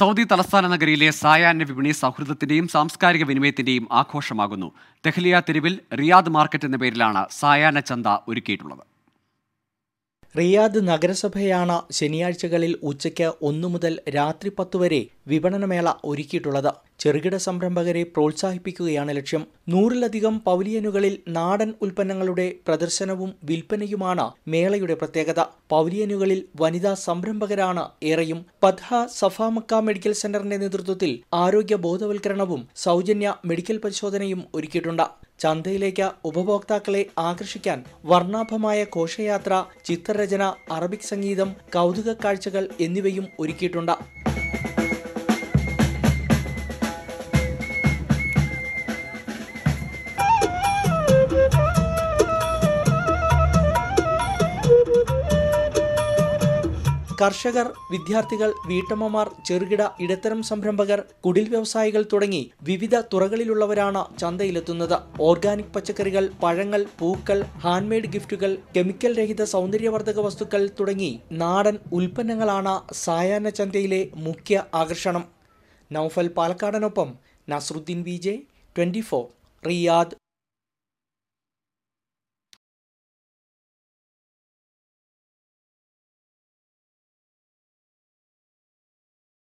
Saudi തലസ്ഥാന നഗരിയിലെ സായാഹ്ന വിപണി സൗഹൃദത്തിന്റെയും സാംസ്കാരിക വിനിമയത്തിന്റെയും ആഘോഷമാകുന്നു തെഹ്ലിയ തെരുവിൽ റിയാദ് മാർക്കറ്റ് എന്ന പേരിലാണ് സായാഹ്ന ചന്ത ഒരുക്കിയിട്ടുള്ളത് റിയാദ് നഗരസഭയാണ് ശനിയാഴ്ചകളിൽ ഉച്ചയ്ക്ക് ഒന്നു മുതൽ രാത്രി പത്തു വരെ വിപണനമേള ഒരുക്കിയിട്ടുള്ളത് ചെറുകിട സംരംഭകരെ പ്രോത്സാഹിപ്പിക്കുകയാണ് ലക്ഷ്യം നൂറിലധികം പൗലിയനുകളിൽ നാടൻ ഉൽപ്പന്നങ്ങളുടെ പ്രദർശനവും വിൽപ്പനയുമാണ് മേളയുടെ പ്രത്യേകത പൗലിയനുകളിൽ വനിതാ സംരംഭകരാണ് ഏറെയും പദ്ഹ സഫാമക്ക മെഡിക്കൽ സെന്ററിന്റെ നേതൃത്വത്തിൽ ആരോഗ്യ ബോധവൽക്കരണവും സൗജന്യ മെഡിക്കൽ പരിശോധനയും ഒരുക്കിയിട്ടുണ്ട് ചന്തയിലേക്ക് ഉപഭോക്താക്കളെ ആകർഷിക്കാൻ വർണ്ണാഭമായ ഘോഷയാത്ര ചിത്രരചന അറബിക് സംഗീതം കൗതുക കാഴ്ചകൾ എന്നിവയും ഒരുക്കിയിട്ടുണ്ട് കർഷകർ വിദ്യാർത്ഥികൾ വീട്ടമ്മമാർ ചെറുകിട ഇടത്തരം സംരംഭകർ കുടിൽ വ്യവസായികൾ തുടങ്ങി വിവിധ തുറകളിലുള്ളവരാണ് ചന്തയിലെത്തുന്നത് ഓർഗാനിക് പച്ചക്കറികൾ പഴങ്ങൾ പൂക്കൾ ഹാൻഡ്മെയ്ഡ് ഗിഫ്റ്റുകൾ കെമിക്കൽ രഹിത സൗന്ദര്യവർദ്ധക വസ്തുക്കൾ തുടങ്ങി നാടൻ ഉൽപ്പന്നങ്ങളാണ് സായാഹ്ന ചന്തയിലെ മുഖ്യ ആകർഷണം നൌഫൽ പാലക്കാടനൊപ്പം Nasaruddeen V J for Riyadh